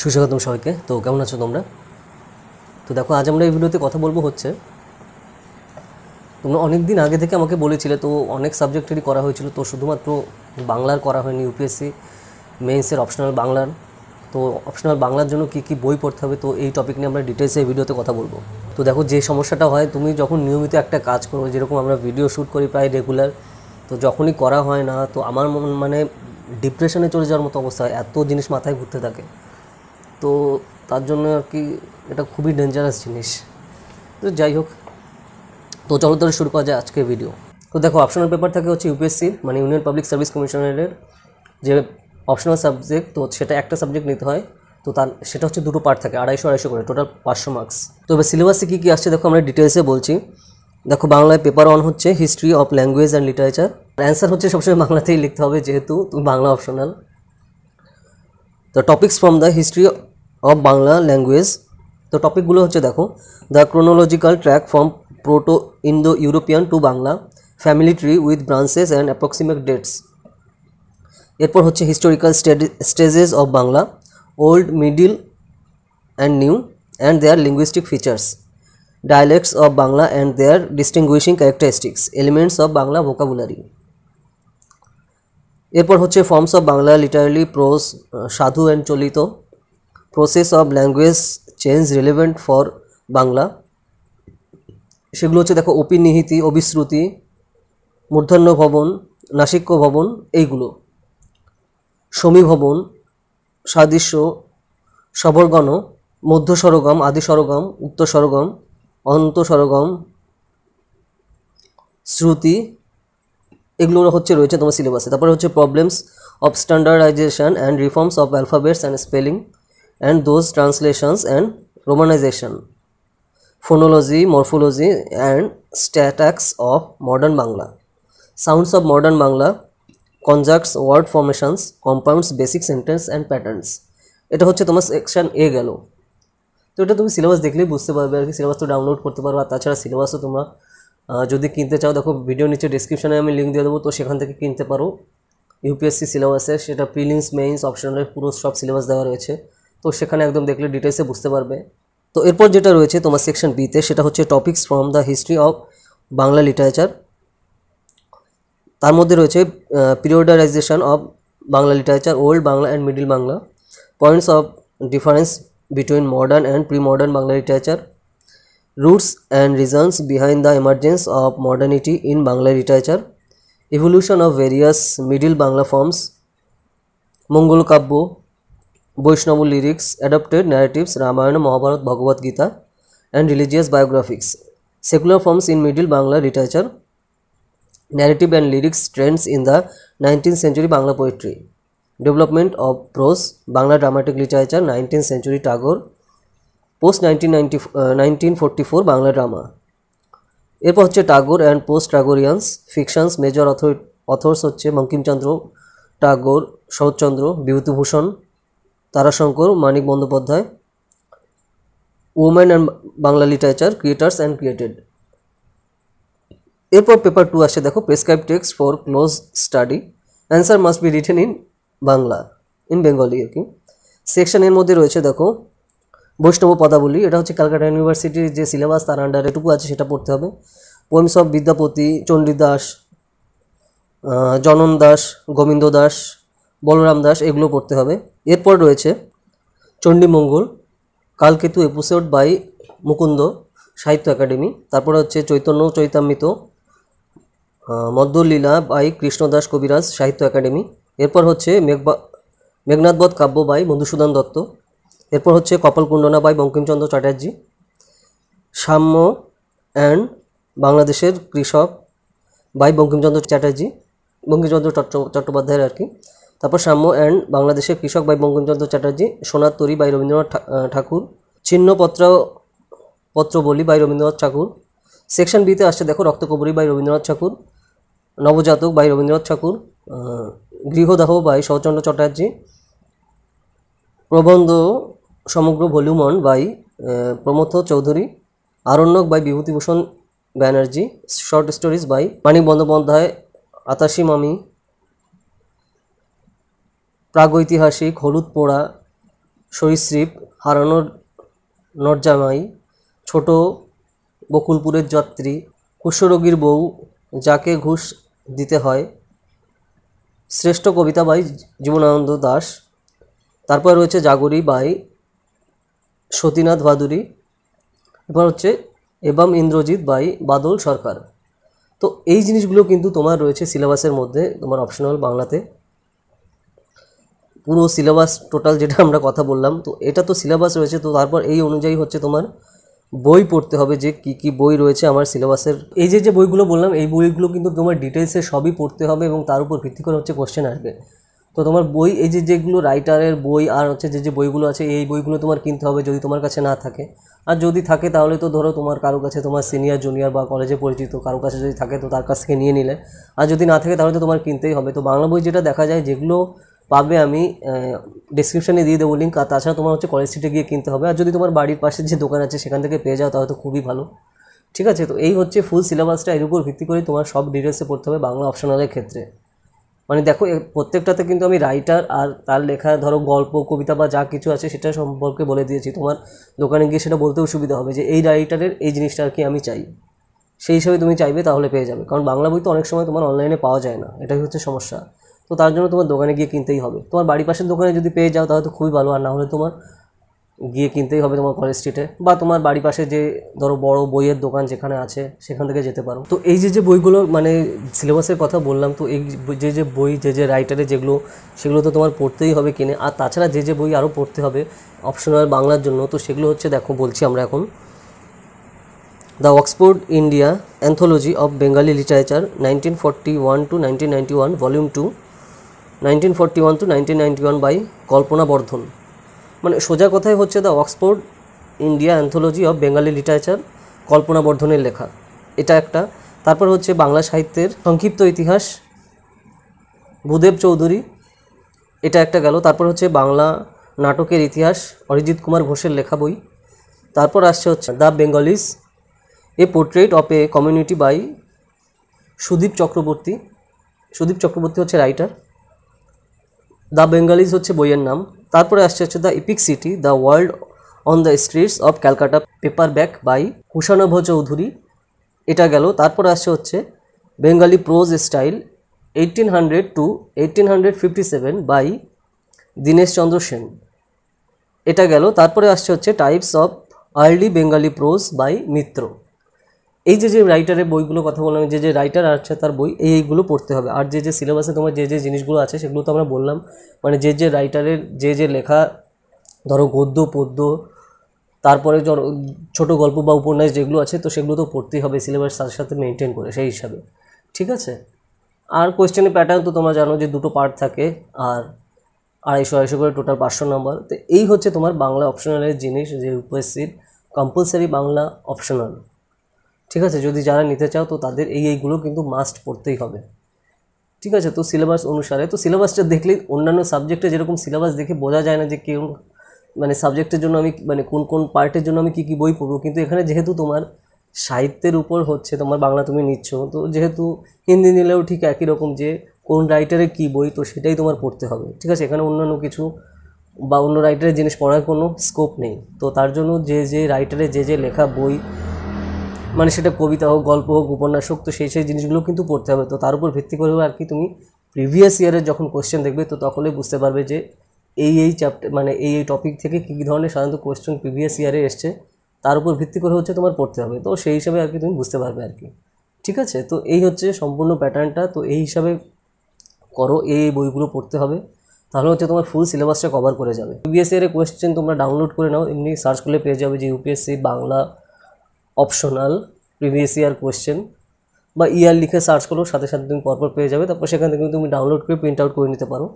সুস্বাগতম সবাইকে তো কেমন আছো তোমরা তো দেখো আজ আমরা এই ভিডিওতে কথা বলবো হচ্ছে তোমরা অনেক দিন আগে থেকে আমাকে বলেছিলে তো অনেক সাবজেক্টেরই করা হয়েছিল তো শুধুমাত্র বাংলার করা হয়নি ইউপিএসসি মেন্সের অপশনাল বাংলার তো অপশনাল বাংলার জন্য কী কী বই পড়তে হবে তো এই টপিক নিয়ে আমরা ডিটেলসে এই ভিডিওতে কথা বলবো তো দেখো যে সমস্যাটা হয় তুমি যখন নিয়মিত একটা কাজ করো যেরকম আমরা ভিডিও শ্যুট করি প্রায় রেগুলার তো যখনই করা হয় না তো আমার মানে ডিপ্রেশনে চলে যাওয়ার মতো অবস্থা হয় এত জিনিস মাথায় ঘুরতে থাকে তো তার জন্য আর কি এটা খুবই ডেঞ্জারাস জিনিস তো যাই হোক তো চলো তাহলে শুরু করা যায় আজকের ভিডিও তো দেখো অপশনাল পেপার থাকে হচ্ছে ইউপিএসসি মানে ইউনিয়ন পাবলিক সার্ভিস কমিশনারের যে অপশনাল সাবজেক্ট তো সেটা একটা সাবজেক্ট নিতে হয় তো তার সেটা হচ্ছে দুটো পার্ট থাকে আড়াইশো আড়াইশো করে টোটাল পাঁচশো মার্কস তো এবার সিলেবাসে কী কী আসছে দেখো আমরা ডিটেলসে বলছি দেখো বাংলায় পেপার ওয়ান হচ্ছে history of language and literature answer হচ্ছে সবসময় বাংলাতেই লিখতে হবে যেহেতু তুমি বাংলা অপশনাল তো topics from the history of Bangla language তো টপিকগুলো হচ্ছে দেখো the chronological track from proto Indo European to Bangla family tree with branches and approximate dates এরপর হচ্ছে historical stages of Bangla old middle and new and their linguistic features dialects of Bangla and their distinguishing characteristics elements of Bangla vocabulary এরপর হচ্ছে forms of Bangla literally prose sadhu and chalit process of language change relevant for Bangla সেগুলো হচ্ছে দেখো অপিনিহিতি অবিশ্রুতি মূর্ধন্য ভবন নাসিক্য ভবন এইগুলো সমীভবন সাদৃশ্য সবরগণ মধ্য সরগম আদি সরগম উত্তর সরগম অন্ত সরগম শ্রুতি এগুলো হচ্ছে রয়েছে তোমার সিলেবাসে তারপরে হচ্ছে problems of standardization and reforms of alphabets and spelling and those translations and romanization phonology morphology and syntax of modern bangla sounds of modern bangla conjuncts word formations compounds basic sentence and patterns এটা হচ্ছে তোমার section এ গেল তো এটা তুমি syllabus দেখলেই বুঝতে পারবে আর কি সিলেবাস তো ডাউনলোড করতে পারবে আর তাছাড়া সিলেবাসও তোমরা যদি কিনতে চাও দেখো ভিডিও নিচে ডিসক্রিপশানে আমি লিঙ্ক দিয়ে দেবো তো সেখান থেকে কিনতে পারো ইউপিএসসি সিলেবাসে সেটা প্রিলিংস মেইনস অপশনাল পুরো সব সিলেবাস দেওয়া রয়েছে তো সেখানে একদম দেখলে ডিটেলসে বুঝতে পারবে তো এরপর যেটা রয়েছে তোমার সেকশন বিতে সেটা হচ্ছে topics from the history of Bangla literature তার মধ্যে রয়েছে periodization of Bangla literature old Bangla and middle Bangla points of difference between modern and pre modern Bangla literature roots and reasons behind the emergence of modernity in Bangla literature evolution of various middle Bangla forms Mangal Kavya Vaishnava lyrics adapted narratives Ramayana Mahabharata Bhagavad Gita and religious biographies secular forms in middle Bangla literature narrative and lyrics trends in the nineteen century Bangla poetry development of prose Bangla dramatic literature nineteen century Tagore post nineteen ninety nineteen forty four Bangla drama এরপর হচ্ছে Tagore and post Tagoreans fictions major author authors হচ্ছে Bankimchandra Tagore Saratchandra Bibhutibhushan Tarashankar Manik Bandyopadhyay women and Bangla literature creators and created এরপর paper two আসে দেখো prescribe text for close study answer must be written in Bangla in Bengali আর কি এর মধ্যে রয়েছে দেখো বৈষ্ণব পদাবলী এটা হচ্ছে ক্যালকাটা ইউনিভার্সিটির যে সিলেবাস তার আন্ডারে এটুকু আছে সেটা পড়তে হবে পোয়েমস অফ বিদ্যাপতি চণ্ডীদাস জনন দাস গোবিন্দ দাস বলরাম দাস এগুলো পড়তে হবে এরপর রয়েছে চণ্ডীমঙ্গল কালকেতু এপিসোড বাই মুকুন্দ সাহিত্য একাডেমি তারপরে হচ্ছে চৈতন্য চৈতাম্বিত মদ্যলীলা বাই কৃষ্ণদাস কবিরাজ সাহিত্য একাডেমি এরপর হচ্ছে মেঘবা মেঘনাথবধ কাব্য বাই মধুসূদন দত্ত এরপর হচ্ছে কপালকুণ্ডনা বাই বঙ্কিমচন্দ্র চ্যাটার্জি সাম্য অ্যান্ড বাংলাদেশের কৃষক বাই বঙ্কিমচন্দ্র চ্যাটার্জি বঙ্কিমচন্দ্র চট্ট চট্টোপাধ্যায়ের আর কি তারপর সাম্য অ্যান্ড বাংলাদেশের কৃষক বাই বঙ্কনচন্দ্র চ্যাটার্জি সোনার তরী বাই রবীন্দ্রনাথ ঠাকুর চিহ্নপত্র বলি বাই রবীন্দ্রনাথ ঠাকুর সেকশন বিতে আসছে দেখো রক্তকবরী by Rabindranath Thakur Nabajatak by Rabindranath Thakur Grihadaha by Saratchandra Chatterjee Prabandha Samagra volume by Pramatha Chaudhuri Aranyak by Bibhutibhushan Banerjee short stories by Manik Bandyopadhyay Atashi Mami Pragaitihasik হলুদ পোড়া সরীসৃপ হারানোর নরজামাই ছোট বকুলপুরের যাত্রী কুষ্ঠরোগীর বউ যাকে ঘুষ দিতে হয় শ্রেষ্ঠ কবিতা বাই জীবনানন্দ দাস তারপর রয়েছে জাগরি বাই সতীনাথ ভাদুরী এবার হচ্ছে এবং ইন্দ্রজিৎ বাই বাদল সরকার তো এই জিনিসগুলো কিন্তু তোমার রয়েছে সিলেবাসের মধ্যে তোমার অপশনাল বাংলাতে পুরো সিলেবাস টোটাল যেটা আমরা কথা বললাম তো এটা তো সিলেবাস রয়েছে তো তারপর এই অনুযায়ী হচ্ছে তোমার বই পড়তে হবে যে কি কি বই রয়েছে আমার সিলেবাসের এই যে যে বইগুলো বললাম এই বইগুলো কিন্তু তোমার ডিটেলসে সবই পড়তে হবে এবং তার উপর ভিত্তি করে হচ্ছে কোশ্চেন আসবে তো তোমার বই এই যে যেগুলো রাইটারের বই আর হচ্ছে যে যে বইগুলো আছে এই বইগুলো তোমার কিনতে হবে যদি তোমার কাছে না থাকে আর যদি থাকে তাহলে তো ধরো তোমার কারো কাছে তোমার সিনিয়র জুনিয়র বা কলেজে পরিচিত কারো কাছে যদি থাকে তো তার কাছ থেকে নিয়ে নিলে আর যদি না থাকে তাহলে তো তোমার কিনতেই হবে তো বাংলা বই যেটা দেখা যায় যেগুলো পাবে আমি ডিসক্রিপশানে দিয়ে দেবো লিঙ্ক আর তাছাড়া তোমার হচ্ছে কলেজ স্ট্রিটে গিয়ে কিনতে হবে আর যদি তোমার বাড়ির পাশে যে দোকান আছে সেখান থেকে পেয়ে যাও তাহলে তো খুবই ভালো ঠিক আছে তো এই হচ্ছে ফুল সিলেবাসটা এর উপর ভিত্তি করে তোমার সব ডিটেলসে পড়তে হবে বাংলা অপশনালের ক্ষেত্রে মানে দেখো প্রত্যেকটাতে কিন্তু আমি রাইটার আর তার লেখা ধরো গল্প কবিতা বা যা কিছু আছে সেটা সম্পর্কে বলে দিয়েছি তোমার দোকানে গিয়ে সেটা বলতেও সুবিধা হবে যে এই রাইটারের এই জিনিসটা আর কি আমি চাই সেই হিসাবে তুমি চাইবে তাহলে পেয়ে যাবে কারণ বাংলা বই তো অনেক সময় তোমার অনলাইনে পাওয়া যায় না এটাই হচ্ছে সমস্যা তো তার জন্য তোমার দোকানে গিয়ে কিনতেই হবে তোমার বাড়ির পাশের দোকানে যদি পেয়ে যাও তাহলে তো খুবই ভালো আর না হলে তোমার গিয়ে কিনতেই হবে তোমার কলেজ স্ট্রিটে বা তোমার বাড়ি পাশে যে ধরো বড় বইয়ের দোকান যেখানে আছে সেখান থেকে যেতে পারো তো এই যে যে বইগুলো মানে সিলেবাসের কথা বললাম তো এই যে যে বই যে যে রাইটারে যেগুলো সেগুলো তো তোমার পড়তেই হবে কিনে আর তাছাড়া যে যে বই আরও পড়তে হবে অপশনাল বাংলার জন্য তো সেগুলো হচ্ছে দেখো বলছি আমরা এখন the Oxford India anthology of Bengali literature nineteen forty one to nineteen ninety one volume two nineteen forty one to nineteen ninety one by Kalpana Bardhan মানে সোজা কথাই হচ্ছে the Oxford India anthology of Bengali literature Kalpana বর্ধনের লেখা এটা একটা তারপর হচ্ছে বাংলা সাহিত্যের সংক্ষিপ্ত ইতিহাস ভূদেব চৌধুরী এটা একটা গেল তারপর হচ্ছে বাংলা নাটকের ইতিহাস অরিজিৎ কুমার ঘোষের লেখা বই তারপর আসছে হচ্ছে the Bengalis a portrait of a community by Sudeep Chakravarti Sudeep Chakravarti হচ্ছে রাইটার দ্য বেঙ্গালিজ হচ্ছে বইয়ের নাম তারপরে আসছে হচ্ছে the epic city the world on the streets of Calcutta paperback by Kushanava Choudhury এটা গেল তারপরে আসছে হচ্ছে Bengali prose style eighteen hundred to eighteen hundred fifty seven by Dinesh Chandra Sen এটা গেল তারপরে আসছে হচ্ছে types of early Bengali prose by Mitra এই যে যে রাইটারের বইগুলো কথা বললাম যে যে রাইটার আছে তার বই এই এইগুলো পড়তে হবে আর যে যে সিলেবাসে তোমার যে যে জিনিসগুলো আছে সেগুলো তো আমরা বললাম মানে যে যে রাইটারের যে যে লেখা ধরো গদ্য পদ্য তারপরে ছোট গল্প বা উপন্যাস যেগুলো আছে তো সেগুলো তো পড়তেই হবে সিলেবাস তার সাথে মেনটেন করে সেই হিসাবে ঠিক আছে আর কোয়েশ্চেনের প্যাটার্ন তো তোমরা জানো যে দুটো পার্ট থাকে আর আড়াইশো আড়াইশো করে টোটাল পাঁচশো নম্বর তো এই হচ্ছে তোমার বাংলা অপশনালের জিনিস যে ইউপিএসসির কম্পালসারি বাংলা অপশনাল ঠিক আছে যদি যারা নিতে চাও তো তাদের এই এইগুলো কিন্তু মাস্ট পড়তেই হবে ঠিক আছে তো সিলেবাস অনুসারে তো সিলেবাসটা দেখলেই অন্যান্য সাবজেক্টে যেরকম সিলেবাস দেখে বোঝা যায় না যে কেউ মানে সাবজেক্টের জন্য আমি মানে কোন কোন পার্টের জন্য আমি কী কী বই পড়বো কিন্তু এখানে যেহেতু তোমার সাহিত্যের উপর হচ্ছে তোমার বাংলা তুমি নিচ্ছ তো যেহেতু হিন্দি নিলেও ঠিক একই রকম যে কোন রাইটারের কী বই তো সেটাই তোমার পড়তে হবে ঠিক আছে এখানে অন্যান্য কিছু বা অন্য রাইটারের জিনিস পড়ার কোনো স্কোপ নেই তো তার জন্য যে যে রাইটারের যে যে লেখা বই মানে সেটা কবিতা হোক গল্প হোক উপন্যাস হোক তো সেই সেই জিনিসগুলো কিন্তু পড়তে হবে তো তার উপর ভিত্তি করেও আর কি তুমি প্রিভিয়াস ইয়ারের যখন কোয়েশ্চেন দেখবে তো তখনই বুঝতে পারবে যে এই এই চ্যাপ্টার মানে এই এই টপিক থেকে কী কী ধরনের সাধারণত কোশ্চেন প্রিভিয়াস ইয়ারে এসছে তার উপর ভিত্তি করে হচ্ছে তোমার পড়তে হবে তো সেই হিসাবে আর কি তুমি বুঝতে পারবে আর কি ঠিক আছে তো এই হচ্ছে সম্পূর্ণ প্যাটার্নটা তো এই হিসাবে করো এই বইগুলো পড়তে হবে তাহলে হচ্ছে তোমার ফুল সিলেবাসটা কভার করে যাবে ইউপিএসসি এর কোয়েশ্চেন তোমরা ডাউনলোড করে নাও এমনি সার্চ করলে পেয়ে যাবে যে UPSC Bangla optional previous year question বা ইয়ার লিখে সার্চ করো সাথে সাথে তুমি পরপর পেয়ে যাবে তারপর সেখান থেকে তুমি ডাউনলোড করে প্রিন্ট আউট করে নিতে পারো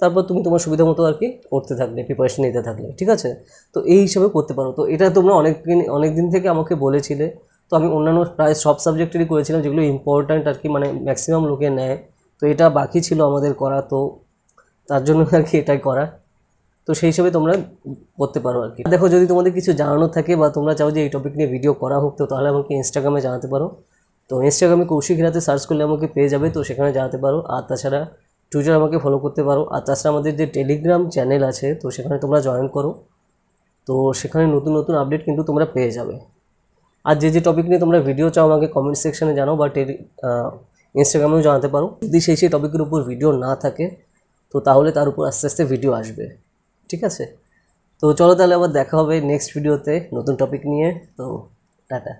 তারপর তুমি তোমার সুবিধা মতো আর কি করতে থাকলে প্রিপারেশন নিতে থাকলে ঠিক আছে তো এই হিসাবে করতে পারো তো এটা তোমরা অনেক দিন অনেক দিন থেকে আমাকে বলেছিলে তো আমি অন্যান্য প্রায় সব সাবজেক্টেরই করেছিলাম যেগুলো ইম্পর্ট্যান্ট আর কি মানে ম্যাক্সিমাম লোকে নেয় তো এটা বাকি ছিল আমাদের করা তো তার জন্য আর কি এটাই করা তো সেই হিসেবে তোমরা করতে পারো আর কি দেখো যদি তোমাদের কিছু জানানো থাকে বা তোমরা চাও যে এই টপিক নিয়ে ভিডিও করা হোক তো তাহলে আমাকে ইনস্টাগ্রামে জানাতে পারো তো ইনস্টাগ্রামে কৌশিক হিরাতে সার্চ করলে আমাকে পেয়ে যাবে তো সেখানে জানাতে পারো আর তাছাড়া টুইটার আমাকে ফলো করতে পারো আর তাছাড়া আমাদের যে টেলিগ্রাম চ্যানেল আছে তো সেখানে তোমরা জয়েন করো তো সেখানে নতুন নতুন আপডেট কিন্তু তোমরা পেয়ে যাবে আর যে যে টপিক নিয়ে তোমরা ভিডিও চাও আমাকে কমেন্ট সেকশানে জানাও বা টেলি ইনস্টাগ্রামেও জানাতে পারো যদি সেই সেই টপিকের উপর ভিডিও না থাকে তো তাহলে তার উপর আস্তে আস্তে ভিডিও আসবে ঠিক আছে তো চলো তাহলে আবার দেখা হবে নেক্সট ভিডিওতে নতুন টপিক নিয়ে তো টাটা